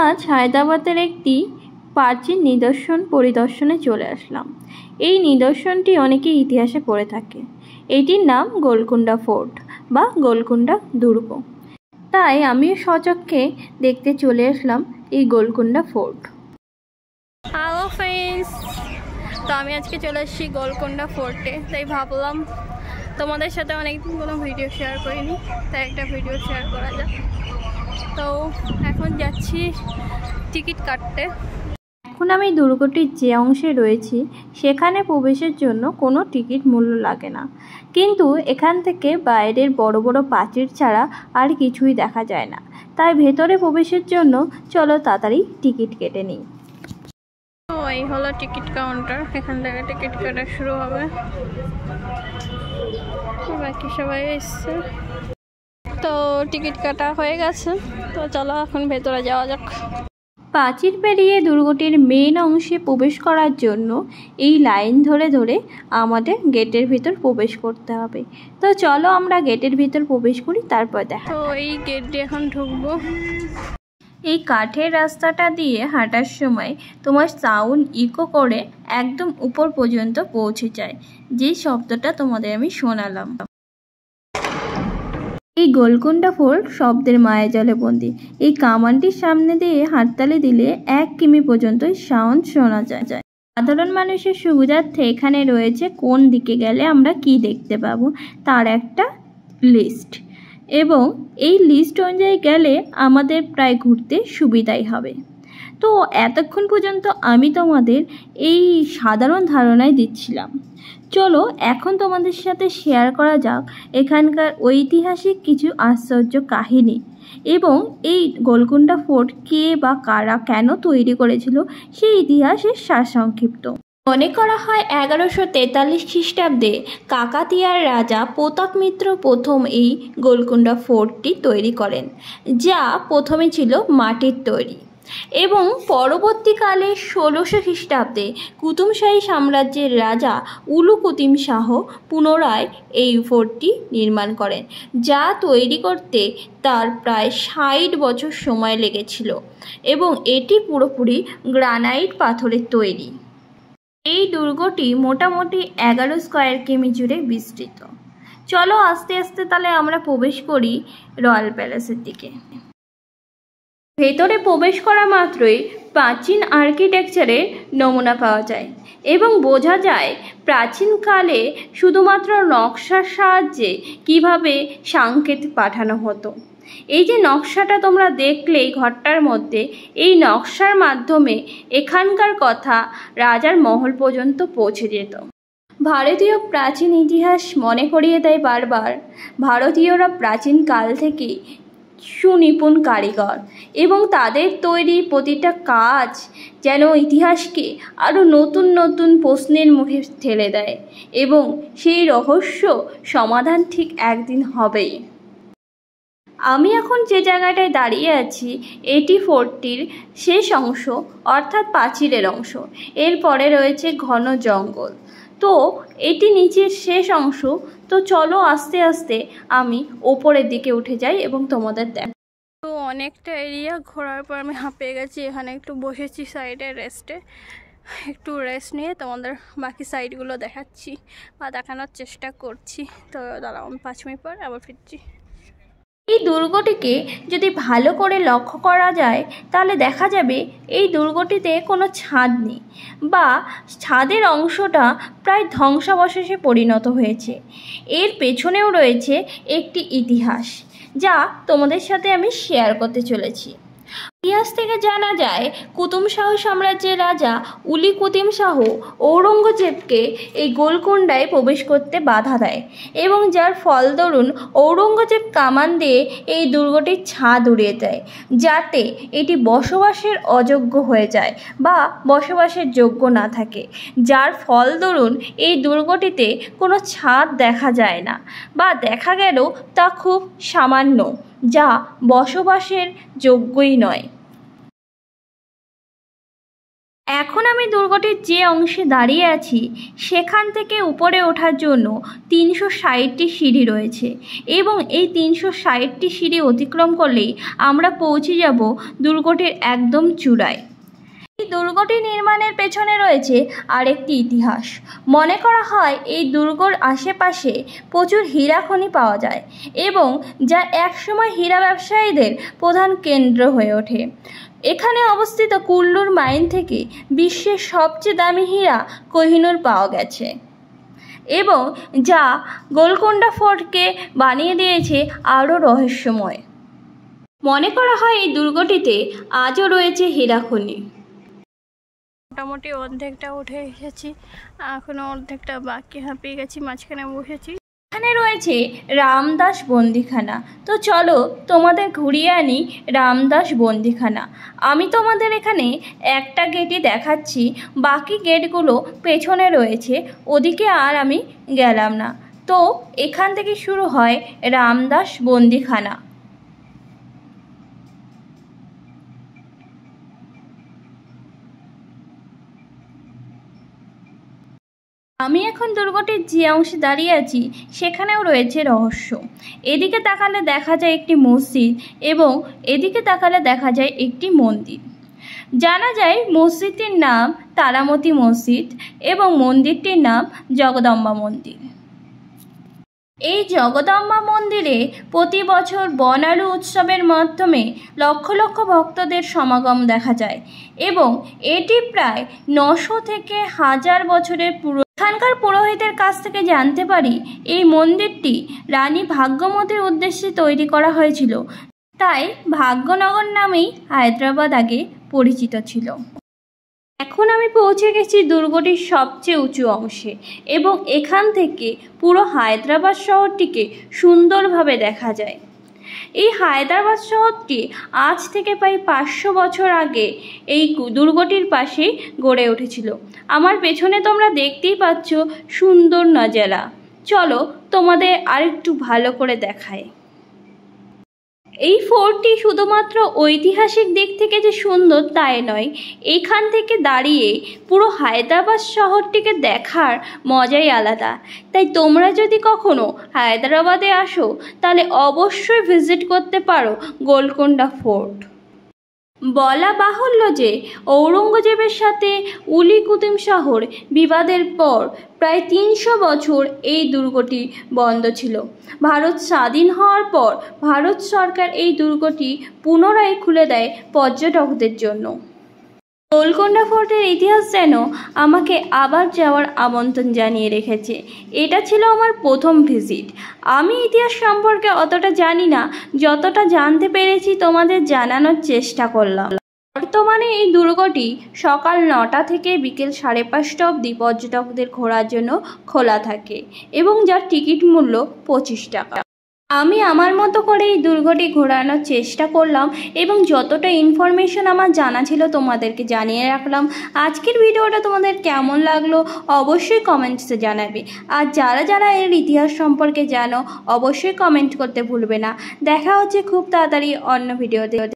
আজ হায়দ্রাবাদের একটি প্রাচীন নিদর্শন পরিদর্শনে চলে আসলাম এই নিদর্শনটি অনেকে ইতিহাসে পড়ে থাকে এটির নাম গোলকুন্ডা ফোর্ট বা গোলকুন্ডা দুর্গ তাই আমি সচক্ষে দেখতে চলে আসলাম এই গোলকুন্ডা ফোর্ট হ্যালো ফ্রেন্ডস তো আমি আজকে চলে আসছি গোলকুন্ডা ফোর্টে তাই ভাবলাম তোমাদের সাথে অনেকদিন কোনো ভিডিও শেয়ার করিনি তাই একটা ভিডিও শেয়ার করা যাক তো এখন যাচ্ছি টিকিট কাটতে এখন আমি দুর্গটির যে অংশে রয়েছি সেখানে প্রবেশের জন্য কোনো টিকিট মূল্য লাগে না কিন্তু এখান থেকে বাইরের বড় বড় পাচির ছাড়া আর কিছুই দেখা যায় না তাই ভেতরে প্রবেশের জন্য চলো তাড়াতাড়ি টিকিট কেটে নিই তো এই হলো টিকিট কাউন্টার এখান থেকে টিকিট কাটা শুরু হবে বাকি সবাই এসছে তো টিকিট কাটা হয়ে গেছে তো চলো এখন ভেতরে যাওয়া যাক প্রাচীর পেরিয়ে দুর্গটির মেন অংশে প্রবেশ করার জন্য এই লাইন ধরে ধরে আমাদের গেটের ভিতর প্রবেশ করতে হবে তো চলো আমরা গেটের ভিতর প্রবেশ করি তারপর দেখ তো এই গেট দিয়ে এখন ঢুকবো এই কাঠের রাস্তাটা দিয়ে হাঁটার সময় তোমার সাউন্ড ইকো করে একদম উপর পর্যন্ত পৌঁছে যায় যে শব্দটা তোমাদের আমি শোনালাম এই গোলকুন্ডা ফোর্ট শব্দের মায়া জলে বন্দি এই কামানটির সামনে দিয়ে হাততালি দিলে এক কিমি পর্যন্ত সাউন্ড শোনা যায় সাধারণ মানুষের সুবিধার্থে এখানে রয়েছে কোন দিকে গেলে আমরা কি দেখতে পাবো তার একটা লিস্ট এবং এই লিস্ট অনুযায়ী গেলে আমাদের প্রায় ঘুরতে সুবিধাই হবে তো এতক্ষণ পর্যন্ত আমি তোমাদের এই সাধারণ ধারণাই দিচ্ছিলাম চলো এখন তোমাদের সাথে শেয়ার করা যাক এখানকার ঐতিহাসিক কিছু আশ্চর্য কাহিনী এবং এই গোলকুন্ডা ফোর্ট কে বা কারা কেন তৈরি করেছিল সেই ইতিহাসের সারসংক্ষিপ্ত মনে করা হয় এগারোশো তেতাল্লিশ খ্রিস্টাব্দে কাকাতিয়ার রাজা প্রতাপ মিত্র প্রথম এই গোলকুন্ডা ফোর্টটি তৈরি করেন যা প্রথমে ছিল মাটির তৈরি এবং পরবর্তীকালে ষোলোশো খ্রিস্টাব্দে কুতুমশাহী সাম্রাজ্যের রাজা উলুকুতিম শাহ পুনরায় এই ফোর্টটি নির্মাণ করেন যা তৈরি করতে তার প্রায় ষাট বছর সময় লেগেছিল এবং এটি পুরোপুরি গ্রানাইট পাথরের তৈরি এই দুর্গটি মোটামুটি এগারো স্কোয়ার কিমি জুড়ে বিস্তৃত চলো আস্তে আস্তে তাহলে আমরা প্রবেশ করি রয়্যাল প্যালেসের দিকে ভেতরে প্রবেশ করা মাত্রই প্রাচীন আর্কিটেকচারের নমুনা পাওয়া যায় এবং বোঝা যায় প্রাচীনকালে শুধুমাত্র নকশার সাহায্যে কিভাবে সাংকেত পাঠানো হতো এই যে নকশাটা তোমরা দেখলেই ঘরটার মধ্যে এই নকশার মাধ্যমে এখানকার কথা রাজার মহল পর্যন্ত পৌঁছে যেত ভারতীয় প্রাচীন ইতিহাস মনে করিয়ে দেয় বারবার ভারতীয়রা প্রাচীনকাল থেকে সুনিপুণ কারিগর এবং তাদের তৈরি প্রতিটা কাজ যেন ইতিহাসকে আরও নতুন নতুন প্রশ্নের মুখে ঠেলে দেয় এবং সেই রহস্য সমাধান ঠিক একদিন হবেই আমি এখন যে জায়গাটায় দাঁড়িয়ে আছি এটি ফোরটির শেষ অংশ অর্থাৎ পাঁচিলের অংশ এরপরে রয়েছে ঘন জঙ্গল তো এটি নিচের শেষ অংশ তো চলো আস্তে আস্তে আমি ওপরের দিকে উঠে যাই এবং তোমাদের দেখ তো অনেকটা এরিয়া ঘোরার পর আমি হাঁপে গেছি এখানে একটু বসেছি সাইডে রেস্টে একটু রেস্ট নিয়ে তোমাদের বাকি সাইডগুলো দেখাচ্ছি বা দেখানোর চেষ্টা করছি তো দাঁড়াও আমি পাঁচ মিনিট পর আবার ফিরছি এই দুর্গটিকে যদি ভালো করে লক্ষ্য করা যায় তাহলে দেখা যাবে এই দুর্গটিতে কোনো ছাদ নেই বা ছাদের অংশটা প্রায় ধ্বংসাবশেষে পরিণত হয়েছে এর পেছনেও রয়েছে একটি ইতিহাস যা তোমাদের সাথে আমি শেয়ার করতে চলেছি ইতিহাস থেকে জানা যায় কুতুম শাহ সাম্রাজ্যের রাজা উলি কুতিম শাহ ঔরঙ্গজেবকে এই গোলকুণ্ডায় প্রবেশ করতে বাধা দেয় এবং যার ফল দরুন ঔরঙ্গজেব কামান দিয়ে এই দুর্গটির ছাদ উড়িয়ে দেয় যাতে এটি বসবাসের অযোগ্য হয়ে যায় বা বসবাসের যোগ্য না থাকে যার ফল দরুন এই দুর্গটিতে কোনো ছাদ দেখা যায় না বা দেখা গেল তা খুব সামান্য যা বসবাসের যোগ্যই নয় এখন আমি দুর্গটির যে অংশে দাঁড়িয়ে আছি সেখান থেকে উপরে ওঠার জন্য তিনশো ষাটটি সিঁড়ি রয়েছে এবং এই তিনশো ষাটটি সিঁড়ি অতিক্রম করলেই আমরা পৌঁছে যাব দুর্গটির একদম চূড়ায় এই দুর্গটি নির্মাণের পেছনে রয়েছে আরেকটি ইতিহাস মনে করা হয় এই দুর্গর আশেপাশে প্রচুর হীরা খনি পাওয়া যায় এবং যা একসময় হীরা ব্যবসায়ীদের প্রধান কেন্দ্র হয়ে ওঠে এখানে অবস্থিত কুল্লুর মাইন থেকে বিশ্বের সবচেয়ে দামি হীরা কহিনুর পাওয়া গেছে এবং যা গোলকোন্ডা ফোর্টকে বানিয়ে দিয়েছে আরও রহস্যময় মনে করা হয় এই দুর্গটিতে আজও রয়েছে হীরা খনি মোটামুটি অর্ধেকটা উঠে এসেছি এখনো অর্ধেকটা বাকি হাঁপিয়ে গেছি মাঝখানে বসেছি এখানে রয়েছে রামদাস বন্দিখানা তো চলো তোমাদের ঘুরিয়ে আনি রামদাস বন্দিখানা আমি তোমাদের এখানে একটা গেটই দেখাচ্ছি বাকি গেটগুলো পেছনে রয়েছে ওদিকে আর আমি গেলাম না তো এখান থেকে শুরু হয় রামদাস বন্দিখানা আমি এখন দুর্গটির যে অংশে দাঁড়িয়ে আছি সেখানেও রয়েছে রহস্য এদিকে তাকালে দেখা যায় একটি মসজিদ এবং এদিকে তাকালে দেখা যায় একটি মন্দির জানা যায় মসজিদটির নাম তারামতি মসজিদ এবং মন্দিরটির নাম জগদম্বা মন্দির এই জগদম্বা মন্দিরে প্রতি বছর বনালু উৎসবের মাধ্যমে লক্ষ লক্ষ ভক্তদের সমাগম দেখা যায় এবং এটি প্রায় নশো থেকে হাজার বছরের পুরো এখানকার পুরোহিতের কাছ থেকে জানতে পারি এই মন্দিরটি রানী ভাগ্যমতির উদ্দেশ্যে তৈরি করা হয়েছিল তাই ভাগ্যনগর নামেই হায়দ্রাবাদ আগে পরিচিত ছিল এখন আমি পৌঁছে গেছি দুর্গটির সবচেয়ে উঁচু অংশে এবং এখান থেকে পুরো হায়দ্রাবাদ শহরটিকে সুন্দরভাবে দেখা যায় এই হায়দ্রাবাদ শহরটি আজ থেকে প্রায় পাঁচশো বছর আগে এই দুর্গটির পাশেই গড়ে উঠেছিল আমার পেছনে তোমরা দেখতেই পাচ্ছ সুন্দর নজেলা চলো তোমাদের আরেকটু ভালো করে দেখায় এই ফোর্টটি শুধুমাত্র ঐতিহাসিক দিক থেকে যে সুন্দর তাই নয় এখান থেকে দাঁড়িয়ে পুরো হায়দ্রাবাদ শহরটিকে দেখার মজাই আলাদা তাই তোমরা যদি কখনো হায়দ্রাবাদে আসো তাহলে অবশ্যই ভিজিট করতে পারো গোলকোন্ডা ফোর্ট বলা বাহুল্য যে ঔরঙ্গজেবের সাথে উলি কুতুম শহর বিবাদের পর প্রায় তিনশো বছর এই দুর্গটি বন্ধ ছিল ভারত স্বাধীন হওয়ার পর ভারত সরকার এই দুর্গটি পুনরায় খুলে দেয় পর্যটকদের জন্য গোলকোন্ডা ফোর্টের ইতিহাস যেন আমাকে আবার যাওয়ার আমন্ত্রণ জানিয়ে রেখেছে এটা ছিল আমার প্রথম ভিজিট আমি ইতিহাস সম্পর্কে অতটা জানি না যতটা জানতে পেরেছি তোমাদের জানানোর চেষ্টা করলাম বর্তমানে এই দুর্গটি সকাল নটা থেকে বিকেল সাড়ে পাঁচটা অবধি পর্যটকদের ঘোরার জন্য খোলা থাকে এবং যার টিকিট মূল্য পঁচিশ টাকা আমি আমার মতো করে এই দুর্ঘটি ঘোরানোর চেষ্টা করলাম এবং যতটা ইনফরমেশন আমার জানা ছিল তোমাদেরকে জানিয়ে রাখলাম আজকের ভিডিওটা তোমাদের কেমন লাগলো অবশ্যই কমেন্টসে জানাবে আর যারা যারা এর ইতিহাস সম্পর্কে জানো অবশ্যই কমেন্ট করতে ভুলবে না দেখা হচ্ছে খুব তাড়াতাড়ি অন্য ভিডিওতে